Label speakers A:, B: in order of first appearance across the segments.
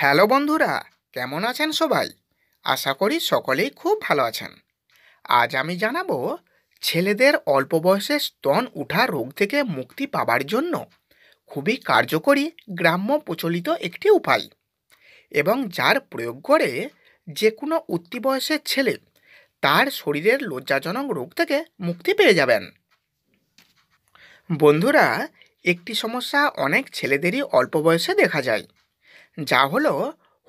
A: hello বন্ধুরা কেমন আছেন সবাই আশা করি সকলেই খুব ভালো আছেন আজ আমি জানাবো ছেলেদের অল্প বয়সে স্তন উঠা রোগ থেকে মুক্তি পাবার জন্য খুবই কার্যকরী গ্রাম্য প্রচলিত একটি উপায় এবং যার প্রয়োগ করে যে কোনো উত্তি বয়সের ছেলে তার শরীরের লজ্জাজনক রোগ থেকে মুক্তি পেয়ে যাবেন বন্ধুরা একটি সমস্যা অনেক ছেলেদেরই অল্প বয়সে দেখা যায় যা হলো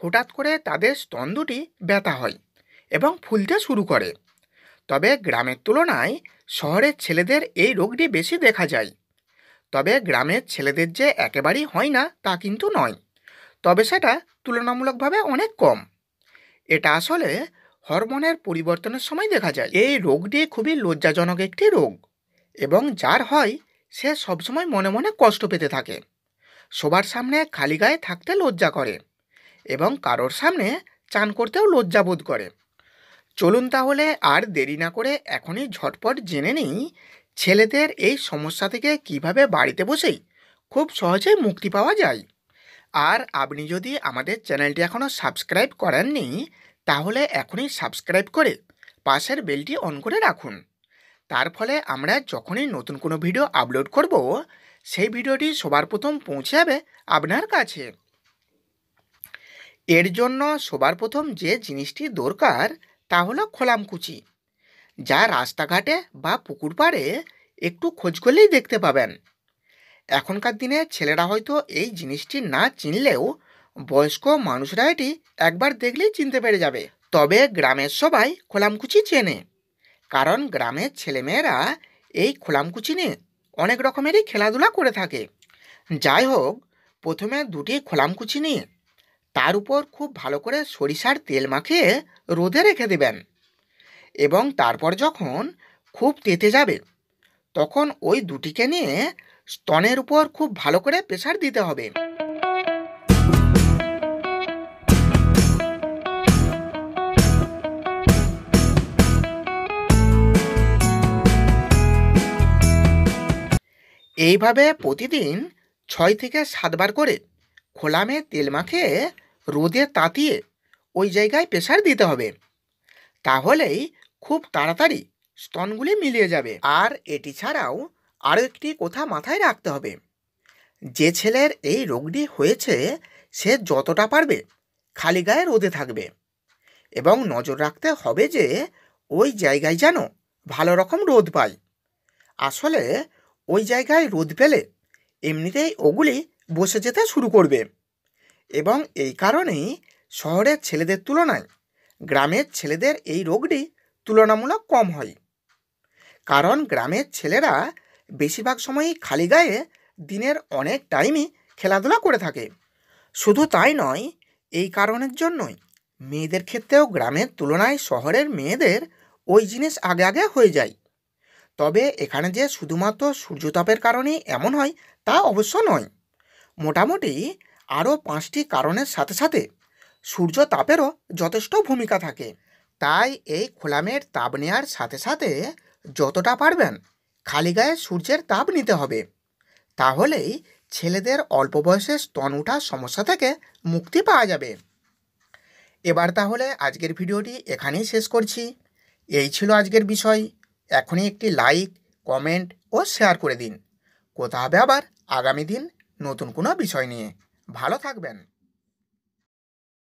A: হঠাৎ করে তাদের স্তন দুটি ব্যথা হয় এবং ফুলতে শুরু করে তবে গ্রামের তুলনায় শহরের ছেলেদের এই রোগটি বেশি দেখা যায় তবে গ্রামের ছেলেদের যে একেবারেই হয় না তা কিন্তু নয় তবে সেটা তুলনামূলকভাবে অনেক কম এটা আসলে হরমোনের পরিবর্তনের সময় দেখা যায় এই রোগটি খুবই লজ্জাজনক একটি রোগ এবং যার হয় সে সবসময় মনে মনে কষ্ট পেতে থাকে সবার সামনে খালি গায়ে থাকতে লজ্জা করে এবং কারোর সামনে চান করতেও লজ্জা বোধ করে চলুন তাহলে আর দেরি না করে এখনই ঝটপট জেনে নিই ছেলেদের এই সমস্যা থেকে কিভাবে বাড়িতে বসেই খুব সহজে মুক্তি পাওয়া যায় আর আপনি যদি আমাদের চ্যানেলটি এখনও সাবস্ক্রাইব করেননি তাহলে এখনই সাবস্ক্রাইব করে পাশের বেলটি অন করে রাখুন তার ফলে আমরা যখনই নতুন কোনো ভিডিও আপলোড করব সেই ভিডিওটি সবার প্রথম পৌঁছে যাবে আপনার কাছে এর জন্য সবার প্রথম যে জিনিসটি দরকার তা হলো খোলামকুচি যা রাস্তাঘাটে বা পুকুর পাড়ে একটু খোঁজ করলেই দেখতে পাবেন এখনকার দিনে ছেলেরা হয়তো এই জিনিসটি না চিনলেও বয়স্ক মানুষরা এটি একবার দেখলেই চিনতে পেরে যাবে তবে গ্রামের সবাই খোলামকুচি চেনে কারণ গ্রামের ছেলেমেয়েরা এই খোলামকুচি নিয়ে অনেক রকমেরই খেলাধুলা করে থাকে যাই হোক প্রথমে দুটি খোলামকুচি নিয়ে তার উপর খুব ভালো করে সরিষার তেল মাখিয়ে রোদে রেখে দেবেন এবং তারপর যখন খুব তেতে যাবে তখন ওই দুটিকে নিয়ে স্তনের উপর খুব ভালো করে প্রেশার দিতে হবে এইভাবে প্রতিদিন ছয় থেকে সাতবার করে খোলামে তেল মাখে রোদে তাতিয়ে ওই জায়গায় প্রেশার দিতে হবে তাহলেই খুব তাড়াতাড়ি স্তনগুলি মিলিয়ে যাবে আর এটি ছাড়াও আরও একটি কথা মাথায় রাখতে হবে যে ছেলের এই রোগটি হয়েছে সে যতটা পারবে খালি গায়ে রোদে থাকবে এবং নজর রাখতে হবে যে ওই জায়গায় যেন ভালো রকম রোদ পায় আসলে ওই জায়গায় রোদ পেলে এমনিতেই ওগুলি বসে যেতে শুরু করবে এবং এই কারণেই শহরের ছেলেদের তুলনায় গ্রামের ছেলেদের এই রোগটি তুলনামূলক কম হয় কারণ গ্রামের ছেলেরা বেশিরভাগ সময়ই খালি গায়ে দিনের অনেক টাইমই খেলাধুলা করে থাকে শুধু তাই নয় এই কারণের জন্যই মেয়েদের ক্ষেত্রেও গ্রামের তুলনায় শহরের মেয়েদের ওই জিনিস আগে আগে হয়ে যায় তবে এখানে যে শুধুমাত্র সূর্যতাপের কারণে এমন হয় তা অবশ্য নয় মোটামুটি আরও পাঁচটি কারণের সাথে সাথে সূর্য তাপেরও যথেষ্ট ভূমিকা থাকে তাই এই খোলামের তাপ নেওয়ার সাথে সাথে যতটা পারবেন খালি গায়ে সূর্যের তাপ নিতে হবে তাহলেই ছেলেদের অল্প বয়সে স্তন ওঠার সমস্যা থেকে মুক্তি পাওয়া যাবে এবার তাহলে আজকের ভিডিওটি এখানেই শেষ করছি এই ছিল আজকের বিষয় এখনই একটি লাইক কমেন্ট ও শেয়ার করে দিন কোথা হবে আবার আগামী দিন নতুন কোনো বিষয় নিয়ে ভালো থাকবেন